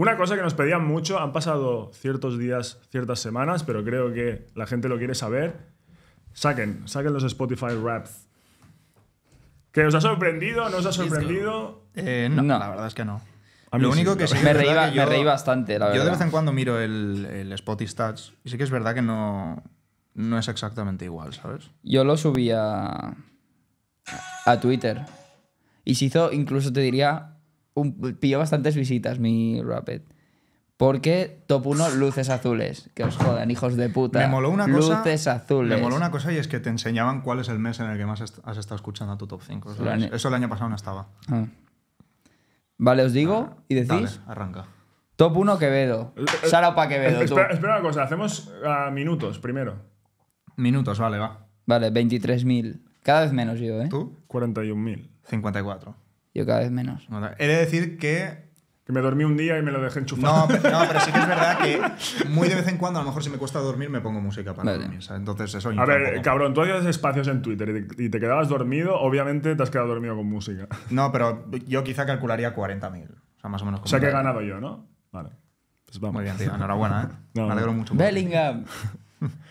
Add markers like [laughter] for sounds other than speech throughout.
Una cosa que nos pedían mucho, han pasado ciertos días, ciertas semanas, pero creo que la gente lo quiere saber. Saquen, saquen los Spotify Raps. ¿Que os ha sorprendido? ¿No os ha sorprendido? Eh, no, la verdad es que no. lo único que sí me, reí, bastante, la verdad. Yo de vez en cuando miro el, el Spotify Stats y sí que es verdad que no, no es exactamente igual, ¿sabes? Yo lo subí a Twitter y se hizo, incluso te diría, un, pilló bastantes visitas mi Rapid. Porque top 1, luces azules. Que os jodan, hijos de puta. Me moló una cosa. Luces azules. Me moló una cosa y es que te enseñaban cuál es el mes en el que más has estado escuchando a tu top 5. Eso el año pasado no estaba. Ah. Vale, os digo y decís. arranca. Top 1 Quevedo. Eh, eh, Sara pa Quevedo. Eh, espera, una cosa, hacemos ah, minutos primero. Minutos, vale, va. Vale, 23.000. Cada vez menos yo, ¿eh? ¿Tú? 41.000. 54. Yo cada vez menos. he de decir que que me dormí un día y me lo dejé enchufado. No, [laughs] no, pero sí que es verdad que muy de vez en cuando, a lo mejor si me cuesta dormir, me pongo música para dormir. Entonces eso. A ver, cabrón, tú hacías espacios en Twitter y te, quedabas dormido, obviamente te has quedado dormido con música. [laughs] No, pero yo quizá calcularía 40.000. O sea, más o menos. Como o sea, que he ganado yo, ¿no? Vale. Pues vamos. Muy bien, tío. Enhorabuena, ¿eh? [laughs] me alegro mucho. Bellingham.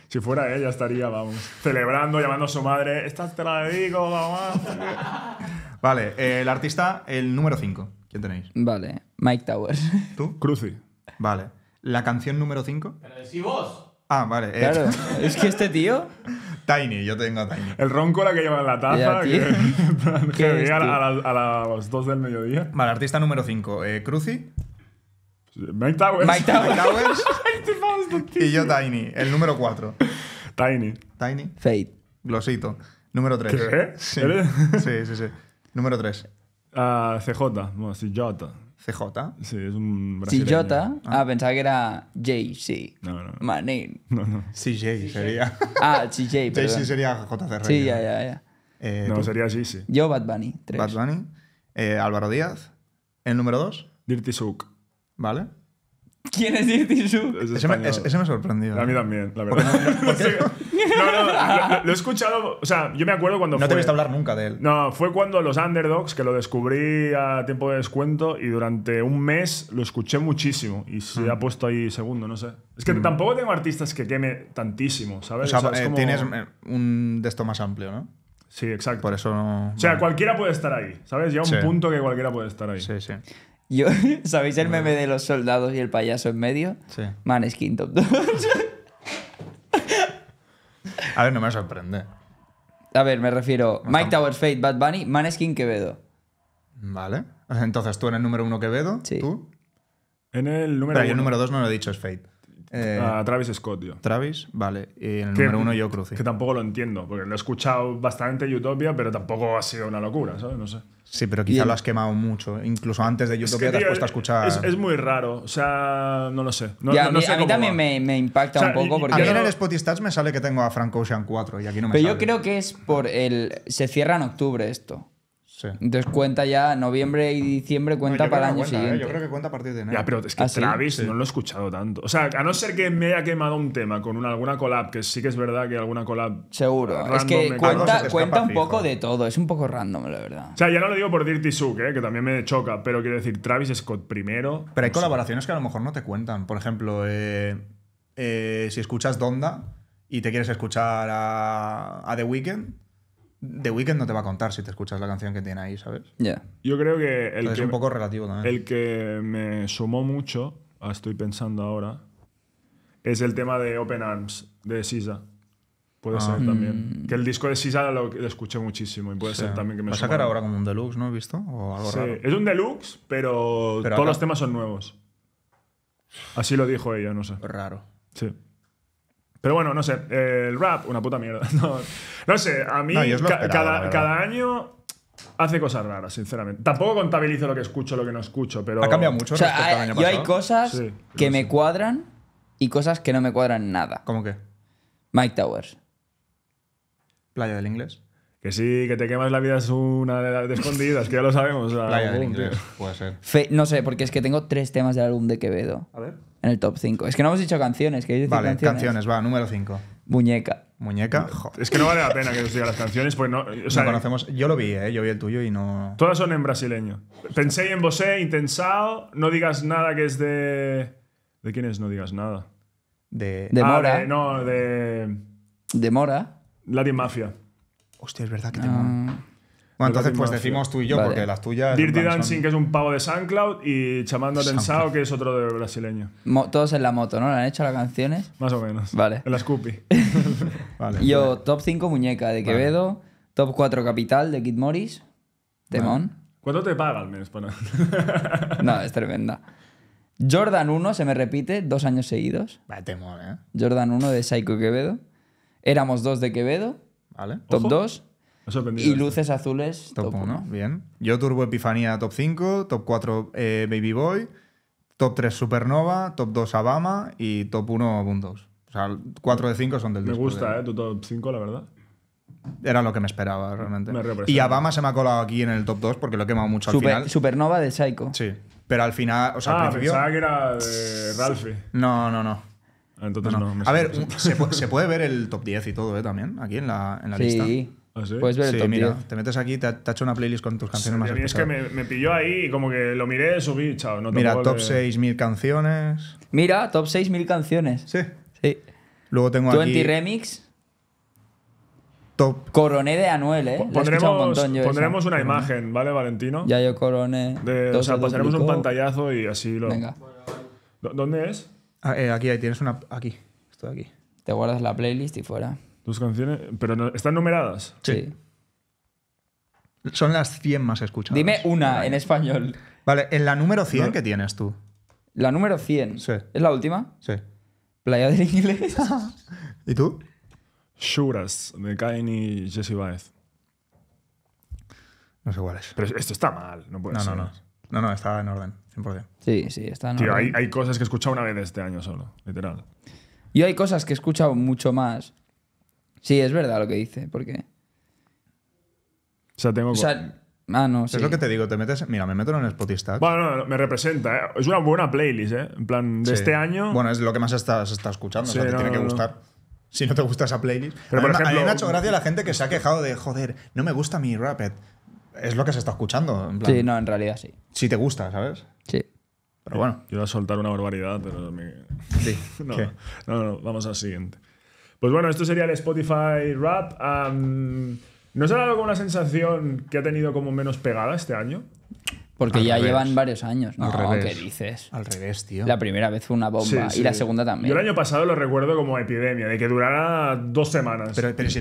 Si fuera ella, estaría, vamos, celebrando, llamando a su madre. Esta te la dedico, mamá. Vale, eh, el artista, el número 5. ¿Quién tenéis? Vale, Mike Towers. [laughs] ¿Tú? Cruci. Vale. ¿La canción número 5? Pero decís vos. Ah, vale. Eh. [laughs] es que este tío. Tiny, yo tengo a Tiny. El ronco era que lleva la taza. que, [laughs] que a, las 2 del mediodía. Vale, artista número 5. Eh, Cruci. Mike Towers. Mike Towers. y yo Tiny, el número 4. Tiny. Tiny. Fate. Glosito. Número 3. ¿Qué? sí, sí, sí. Número 3. Ah, CJ, bueno, CJ. CJ. Sí, es un brasileño. CJ. Ah, pensaba que era sí. No, no. Manín. No, no. CJ sería. Ah, CJ, perdón. JC sería JCR. Sí, ya, ya, ya. Eh, no, sería sería JC. Yo, Bad Bunny. 3. Bad Bunny. Eh, Álvaro Díaz. El número 2. Dirty Souk. Vale. ¿Quién es Dirty Eso Ese me, ese, sorprendió. A mí ¿eh? también, la verdad. No, no, [laughs] lo, he escuchado. O sea, yo me acuerdo cuando. No te he visto hablar nunca de él. No, fue cuando los Underdogs, que lo descubrí a tiempo de descuento y durante un mes lo escuché muchísimo y se mm. ha puesto ahí segundo, no sé. Es que mm. tampoco tengo artistas que queme tantísimo, ¿sabes? O sea, eh, tienes eh, un texto más amplio, ¿no? Sí, exacto. Por eso no. O sea, cualquiera puede estar ahí, ¿sabes? Llega un punto que cualquiera puede estar ahí. Sí, sí. Yo, [laughs] ¿Sabéis el meme de los soldados y el payaso en medio? Sí. Maneskin Top 2. [laughs] A ver, no me sorprende. A ver, me refiero. Pues Mike tower Towers, Fate, Bad Bunny, Maneskin, Quevedo. Vale. Entonces tú en el número uno Quevedo, Sí. tú. En el número Pero yo el número dos no lo he dicho, es Fate. Eh, a Travis Scott, tío. Travis, vale. Y en el número uno yo crucé. Que tampoco lo entiendo, porque lo he escuchado bastante Utopia, pero tampoco ha sido una locura, ¿sabes? No sé. Sí, pero quizá lo has quemado mucho. Incluso antes de Utopia te has puesto a escuchar. Es, muy raro. O sea, no lo sé. a, mí, también me, impacta un poco. a mí en el Spotify Stats me sale que tengo a Frank Ocean 4 y aquí no me Pero yo creo que es por el. Se cierra en octubre esto. Entonces cuenta ya noviembre y diciembre cuenta para el año ¿eh? siguiente. yo creo que cuenta a partir de enero. Ya, pero es que ¿Ah, Travis no lo he escuchado tanto. O sea, a no ser que me haya quemado un tema con alguna collab, que sí que es verdad que alguna collab. Seguro. Es que cuenta, un poco de todo. Es un poco random, la verdad. O sea, ya no lo digo por Dirty Suk, ¿eh? que también me choca, pero quiero decir Travis Scott primero. Pero hay colaboraciones que a lo mejor no te cuentan. Por ejemplo, eh, si escuchas Donda y te quieres escuchar a, a The Weeknd The Weeknd no te va a contar si te escuchas la canción que tiene ahí, ¿sabes? Ya. Yo creo que el que. Es un poco relativo también. El que me sumó mucho, ah, estoy pensando ahora, es el tema de Open Arms, de Sisa. Puede ah. ser también. Mm. Que el disco de Sisa lo, escuché muchísimo y puede ser también que me Va a sacar ahora como un deluxe, ¿no? ¿He visto? sí. Es un deluxe, pero, todos los temas son nuevos. Así lo dijo ella, no sé. Raro. Sí. Pero bueno, no sé, el rap, una puta mierda. [laughs] No, no sé, a mí cada, cada, año hace cosas raras, sinceramente. Tampoco contabilizo lo que escucho, lo que no escucho, pero... Ha cambiado mucho. O hay, yo hay cosas que me cuadran y cosas que no me cuadran nada. ¿Cómo qué? Mike Towers. Playa del Inglés. Que sí, que te quemas la vida es una de las escondidas, que ya lo sabemos. [laughs] Playa del Inglés, puede ser. no sé, porque es que tengo tres temas del álbum de Quevedo. A ver en el top 5. Es que no hemos dicho canciones, Vale, canciones? va, número 5. Muñeca. Muñeca, Es que no vale la pena que nos diga las canciones, pues no. conocemos. Yo lo vi, ¿eh? yo vi el tuyo y no. Todas son en brasileño. Pensé en Bosé, Intensao. No digas nada que es de. ¿De quién es? No digas nada. De, de ah, Mora. no, de. De Mora. Latin Mafia. Hostia, es verdad que tengo entonces pues decimos tú y yo, porque las tuyas... Dirty Dancing, que es un pavo de SoundCloud, y Chamando Tensao, que es otro de brasileño. todos en la moto, ¿no? ¿Le han hecho las canciones? Más o menos. Vale. En la Scoopy. [laughs] vale. Yo, top 5 muñeca de Quevedo, top 4 capital de Kid Morris, Temón. ¿Cuánto te paga al menos? Para... [laughs] no, es tremenda. Jordan 1 se me repite dos años seguidos. Vale, temón, ¿eh? Jordan 1 de Psycho Quevedo. Éramos dos de Quevedo. Vale. Top 2. Y luces azules, top 1. Bien. Yo Turbo Epifanía, top 5. Top 4, eh, Baby Boy. Top 3, Supernova. Top 2, Abama. Y top 1, Bundos. O sea, 4 de 5 son del Me gusta, ¿eh? Tu top 5, la verdad. Era lo que me esperaba, realmente. y Abama se me ha colado aquí en el top 2 porque lo he quemado mucho al final. Supernova de Psycho. Sí. Pero al final, o sea, ah, al principio... que era de Ralphie. No, no, no. Ah, entonces no. a ver, se, puede, ver el top 10 y todo, ¿eh? También, aquí en la, lista. Sí. ¿Ah, Puedes ver sí, mira, Te metes aquí, te, ha hecho una playlist con tus canciones sí, más Es que me, pilló ahí y como que lo miré, subí, chao. mira, top 6.000 canciones. Mira, top 6.000 canciones. Sí. Sí. Luego tengo 20 Remix. Top. Coroné de Anuel, ¿eh? Pondremos, pondremos una imagen, ¿vale, Valentino? Ya yo coroné. o sea, pasaremos un pantallazo y así lo. Venga. ¿Dónde es? Ah, eh, aquí, ahí tienes una. Aquí. de aquí. Te guardas la playlist y fuera. Tus canciones. Pero están numeradas. Sí. Son las 100 más escuchadas. Dime una en español. Vale, en la número 100 que tienes tú. La número 100. Sí. ¿Es la última? Sí. Playa del Inglés. [laughs] ¿Y tú? Shuras, de Kain y Jesse Baez. No sé cuál Pero esto está mal, no puede No, no, no. No, no, está en orden, 100%. Sí, sí, está en orden. hay, hay cosas que he escuchado una vez este año solo, literal. Y hay cosas que he escuchado mucho más. Sí, es verdad lo que dice, porque... O sea, tengo... Ah, no, Es lo que te digo, te metes... Mira, me meto en el Spotify. Bueno, me representa, ¿eh? Es una buena playlist, ¿eh? En plan, de este año... Bueno, es lo que más estás, está escuchando, te tiene que gustar. Si no te gusta esa playlist... Pero, a ha hecho gracia la gente que se ha quejado de, joder, no me gusta mi Rapid. Es lo que se está escuchando, en plan. Sí, no, en realidad sí. Sí te gusta, ¿sabes? Sí. Pero bueno. Yo iba a soltar una barbaridad, pero Sí. [laughs] no, no, vamos al siguiente. Pues bueno, esto sería el Spotify Rap. Um, ¿No dado algo una sensación que ha tenido como menos pegada este año? Porque ya llevan varios años. No, Al revés. ¿qué dices? Al revés, tío. La primera vez fue una bomba y la segunda también. Yo el año pasado lo recuerdo como epidemia, de que durara dos semanas.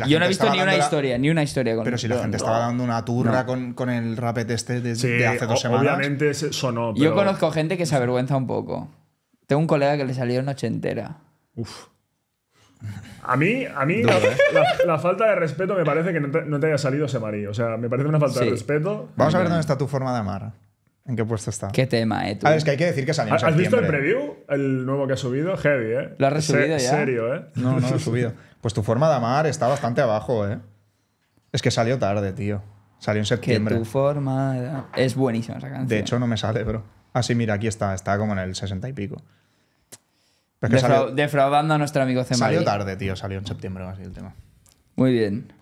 Yo no he visto ni una historia, ni una historia Pero si la gente estaba dando una turra con, el rap este de, hace dos semanas. Obviamente sonó. Yo conozco gente que se avergüenza un poco. Tengo un colega que le salió noche entera. Uf. A mí, a mí ¿eh? la, falta de respeto me parece que no te, haya salido ese marí. O sea, me parece una falta de respeto. Vamos a ver dónde está tu forma de amar. ¿En qué puesto está? ¿Qué tema, eh, A ver, es que hay que decir que salió ¿Has visto el preview? El nuevo que ha subido. Heavy, ¿eh? ¿Lo has resubido serio, ¿eh? No, no lo subido. Pues tu forma de amar está bastante abajo, ¿eh? Es que salió tarde, tío. Salió en septiembre. Que tu forma... Es buenísima esa canción. De hecho, no me sale, bro. Así, ah, mira, aquí está. Está como en el 60 y pico defraudando a nuestro amigo Zemari. Salió tarde, tío, salió en septiembre así el tema. Muy bien.